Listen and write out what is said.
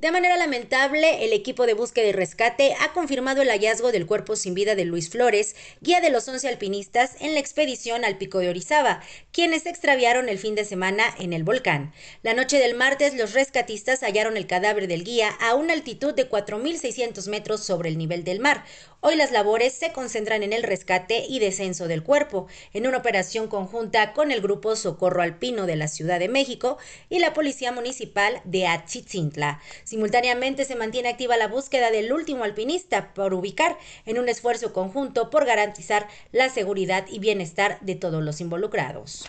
De manera lamentable, el equipo de búsqueda y rescate ha confirmado el hallazgo del cuerpo sin vida de Luis Flores, guía de los 11 alpinistas en la expedición al Pico de Orizaba, quienes extraviaron el fin de semana en el volcán. La noche del martes, los rescatistas hallaron el cadáver del guía a una altitud de 4.600 metros sobre el nivel del mar. Hoy las labores se concentran en el rescate y descenso del cuerpo, en una operación conjunta con el Grupo Socorro Alpino de la Ciudad de México y la Policía Municipal de Achitzintla. Simultáneamente se mantiene activa la búsqueda del último alpinista por ubicar en un esfuerzo conjunto por garantizar la seguridad y bienestar de todos los involucrados.